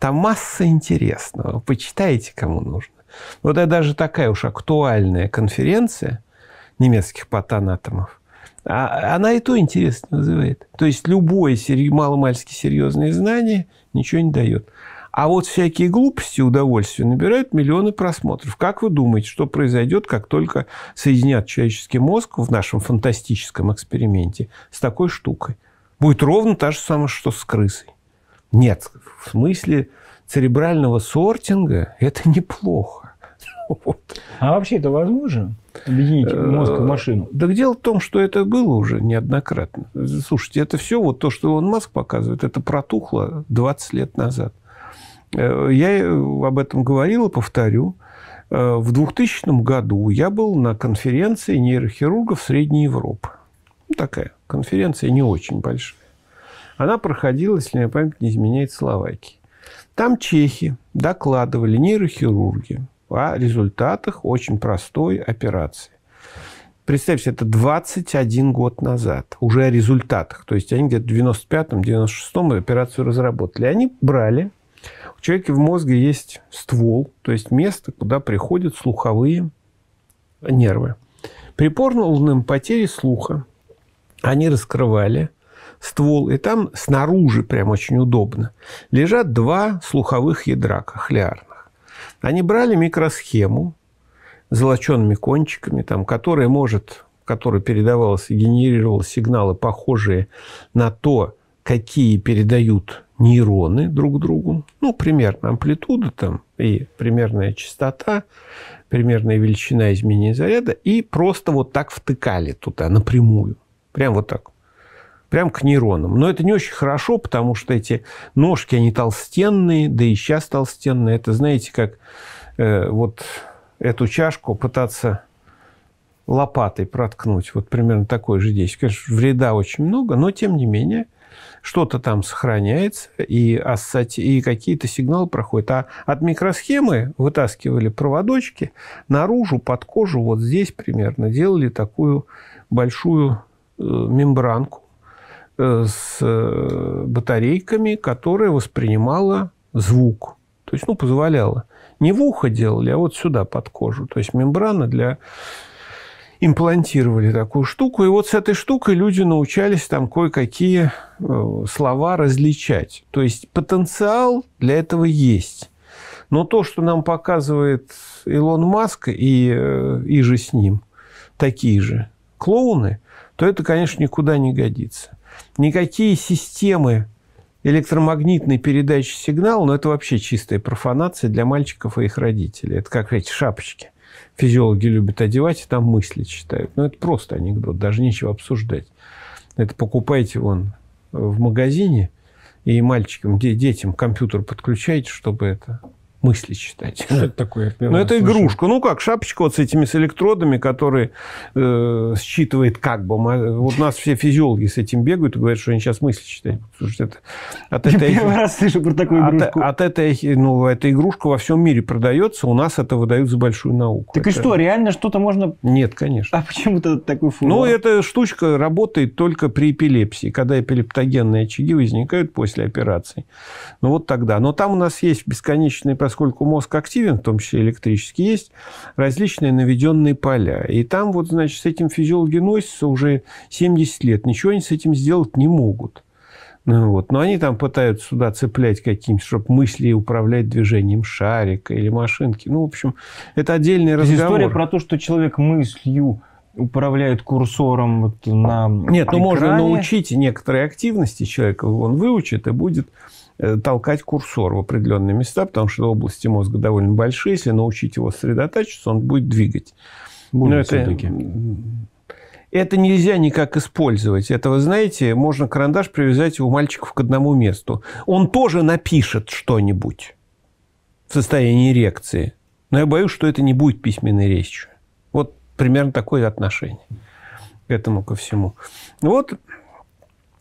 Там масса интересного. Почитайте, кому нужно. Вот это даже такая уж актуальная конференция немецких патанатомов. А она и то интересно называет. То есть любое серь... маломальски серьезное знание ничего не дает. А вот всякие глупости удовольствия набирают миллионы просмотров. Как вы думаете, что произойдет, как только соединят человеческий мозг в нашем фантастическом эксперименте с такой штукой? Будет ровно та же самое, что с крысой. Нет, в смысле церебрального сортинга это неплохо. А вообще это возможно? Объединить э, мозг в машину? Да дело в том, что это было уже неоднократно. Слушайте, это все, вот то, что он Маск показывает, это протухло 20 лет назад. Э, я об этом говорил и повторю. Э, в 2000 году я был на конференции нейрохирургов Средней Европы. такая конференция не очень большая. Она проходила, если мне память не изменяет, Словакии. Там чехи докладывали нейрохирурги о результатах очень простой операции. Представьте, это 21 год назад, уже о результатах. То есть они где-то в 95-96 операцию разработали. Они брали, у человека в мозге есть ствол, то есть место, куда приходят слуховые нервы. При порно потере слуха они раскрывали ствол, и там снаружи прям очень удобно, лежат два слуховых ядра кохлеарных. Они брали микросхему с золоченными кончиками, там, которая может, которая передавалась и генерировала сигналы, похожие на то, какие передают нейроны друг другу. Ну, примерно амплитуда там и примерная частота, примерная величина изменения заряда. И просто вот так втыкали туда напрямую. Прям вот так прям к нейронам. Но это не очень хорошо, потому что эти ножки, они толстенные, да и сейчас толстенные. Это, знаете, как э, вот эту чашку пытаться лопатой проткнуть. Вот примерно такой же здесь. Конечно, вреда очень много, но тем не менее что-то там сохраняется, и, и какие-то сигналы проходят. А от микросхемы вытаскивали проводочки наружу, под кожу, вот здесь примерно, делали такую большую э, мембранку, Э, с э, батарейками, которая воспринимала звук. То есть, ну, позволяла. Не в ухо делали, а вот сюда, под кожу. То есть, мембрана для имплантировали такую штуку. И вот с этой штукой люди научались там кое-какие э, слова различать. То есть, потенциал для этого есть. Но то, что нам показывает Илон Маск и, и же с ним, такие же клоуны, то это, конечно, никуда не годится никакие системы электромагнитной передачи сигнала, но это вообще чистая профанация для мальчиков и их родителей. Это как эти шапочки. Физиологи любят одевать, и там мысли читают. Но ну, это просто анекдот, даже нечего обсуждать. Это покупайте вон в магазине – и мальчикам, детям компьютер подключаете, чтобы это мысли читать. Что это такое? Ну, это слышал. игрушка. Ну, как шапочка вот с этими с электродами, которые э, считывает как бы... Вот у нас все физиологи с этим бегают и говорят, что они сейчас мысли читают. Потому это... От Я этой, первый раз слышу про такую игрушку. От, от этой... Ну, эта игрушка во всем мире продается. У нас это выдают за большую науку. Так это... и что, реально что-то можно... Нет, конечно. А почему то такой фурор? Ну, эта штучка работает только при эпилепсии. Когда эпилептогенные очаги возникают после операции. Ну, вот тогда. Но там у нас есть бесконечные поскольку мозг активен, в том числе электрически, есть различные наведенные поля. И там вот, значит, с этим физиологи носятся уже 70 лет. Ничего они с этим сделать не могут. Ну, вот. Но они там пытаются сюда цеплять какие-нибудь, чтобы мысли управлять движением шарика или машинки. Ну, в общем, это отдельный то разговор. История про то, что человек мыслью управляет курсором вот на Нет, ну, экране. можно научить некоторые активности человека. Он выучит и будет Э, толкать курсор в определенные места, потому что области мозга довольно большие. Если научить его сосредотачиваться, он будет двигать. Будет Но это, это нельзя никак использовать. Это, вы знаете, можно карандаш привязать у мальчиков к одному месту. Он тоже напишет что-нибудь в состоянии эрекции. Но я боюсь, что это не будет письменной речью. Вот примерно такое отношение к этому ко всему. Вот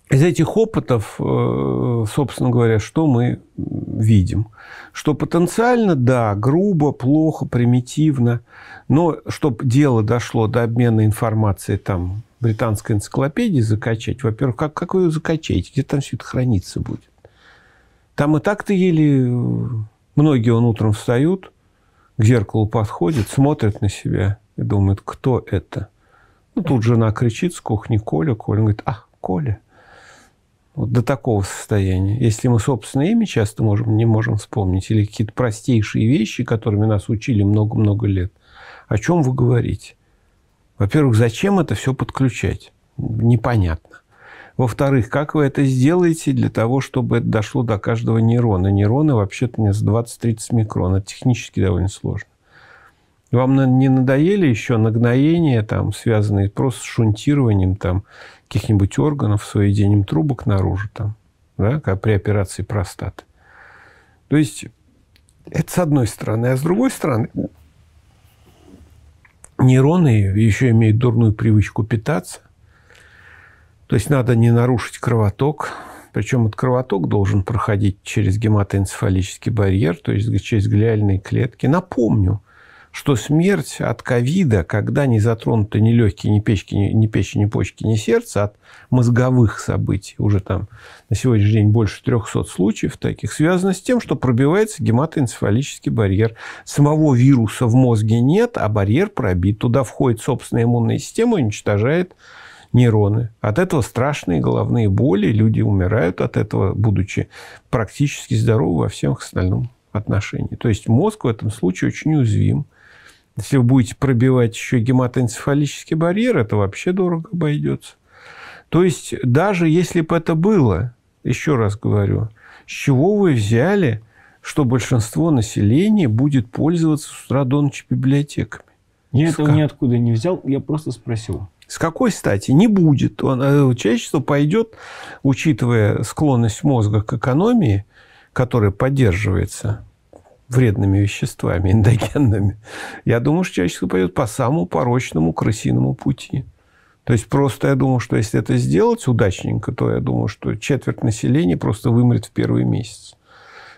из этих опытов, э, собственно говоря, что мы видим? Что потенциально, да, грубо, плохо, примитивно, но чтобы дело дошло до обмена информацией там британской энциклопедии закачать, во-первых, как, как вы ее закачаете? Где там все это храниться будет? Там и так-то еле... Многие он утром встают, к зеркалу подходят, смотрят на себя и думают, кто это? Ну, тут жена кричит с кухни Коля, Коля говорит, "А, Коля – вот до такого состояния. Если мы собственное имя часто можем, не можем вспомнить, или какие-то простейшие вещи, которыми нас учили много-много лет, о чем вы говорите? Во-первых, зачем это все подключать? Непонятно. Во-вторых, как вы это сделаете для того, чтобы это дошло до каждого нейрона? Нейроны вообще-то не с 20-30 микрон. Это технически довольно сложно. Вам не надоели еще нагноения, там, связанные просто с шунтированием там, каких-нибудь органов, соединением трубок наружу, там, да, при операции простаты? То есть, это с одной стороны. А с другой стороны, нейроны еще имеют дурную привычку питаться. То есть, надо не нарушить кровоток, причем этот кровоток должен проходить через гематоэнцефалический барьер, то есть через глиальные клетки. Напомню, что смерть от ковида, когда не затронуты ни легкие, ни, печки, ни, ни печень, ни почки, ни сердце, от мозговых событий, уже там на сегодняшний день больше 300 случаев таких, связано с тем, что пробивается гематоэнцефалический барьер. Самого вируса в мозге нет, а барьер пробит. Туда входит собственная иммунная система и уничтожает нейроны. От этого страшные головные боли, люди умирают от этого, будучи практически здоровы во всем остальном отношении. То есть мозг в этом случае очень уязвим. Если вы будете пробивать еще гематоэнцефалический барьер, это вообще дорого обойдется. То есть, даже если бы это было, еще раз говорю, с чего вы взяли, что большинство населения будет пользоваться с утра до ночи библиотеками? Я с этого как... ниоткуда не взял, я просто спросил. С какой стати? Не будет. Он, э, человечество пойдет, учитывая склонность мозга к экономии, которая поддерживается вредными веществами, эндогенными, я думаю, что человечество пойдет по самому порочному крысиному пути. То есть просто я думаю, что если это сделать удачненько, то я думаю, что четверть населения просто вымрет в первый месяц.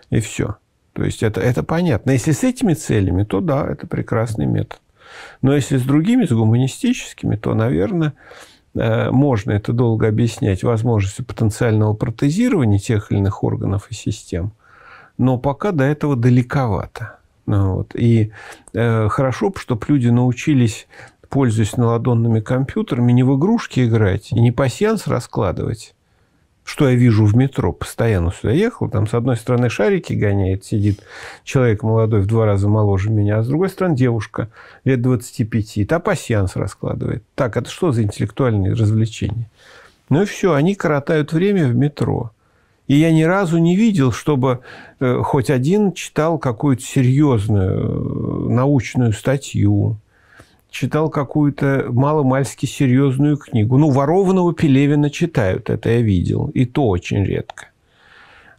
И все. То есть это, это понятно. Если с этими целями, то да, это прекрасный метод. Но если с другими, с гуманистическими, то, наверное, э, можно это долго объяснять возможностью потенциального протезирования тех или иных органов и систем но пока до этого далековато. Ну вот. И э, хорошо бы, чтобы люди научились, пользуясь наладонными компьютерами, не в игрушки играть и не пассианс раскладывать, что я вижу в метро, постоянно сюда ехал, там с одной стороны шарики гоняет, сидит человек молодой в два раза моложе меня, а с другой стороны девушка лет 25, и та пассианс раскладывает. Так, это что за интеллектуальные развлечения? Ну и все, они коротают время в метро. И я ни разу не видел, чтобы э, хоть один читал какую-то серьезную э, научную статью, читал какую-то маломальски серьезную книгу. Ну, Ворованного Пелевина читают, это я видел, и то очень редко.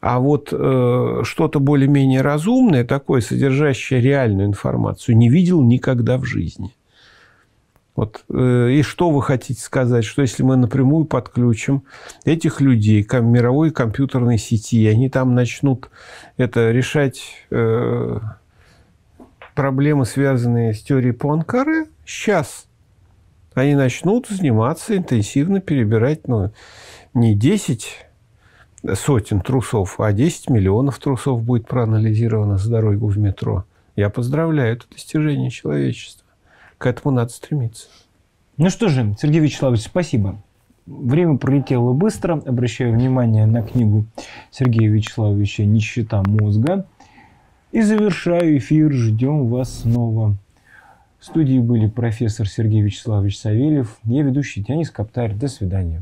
А вот э, что-то более-менее разумное, такое, содержащее реальную информацию, не видел никогда в жизни. Вот. Э, и что вы хотите сказать, что если мы напрямую подключим этих людей к мировой компьютерной сети, и они там начнут это решать э, проблемы, связанные с теорией Пуанкары, сейчас они начнут заниматься интенсивно перебирать ну, не 10 сотен трусов, а 10 миллионов трусов будет проанализировано за дорогу в метро. Я поздравляю это достижение человечества к этому надо стремиться. Ну что же, Сергей Вячеславович, спасибо. Время пролетело быстро. Обращаю внимание на книгу Сергея Вячеславовича «Нищета мозга». И завершаю эфир. Ждем вас снова. В студии были профессор Сергей Вячеславович Савельев, я ведущий Денис Коптарь. До свидания.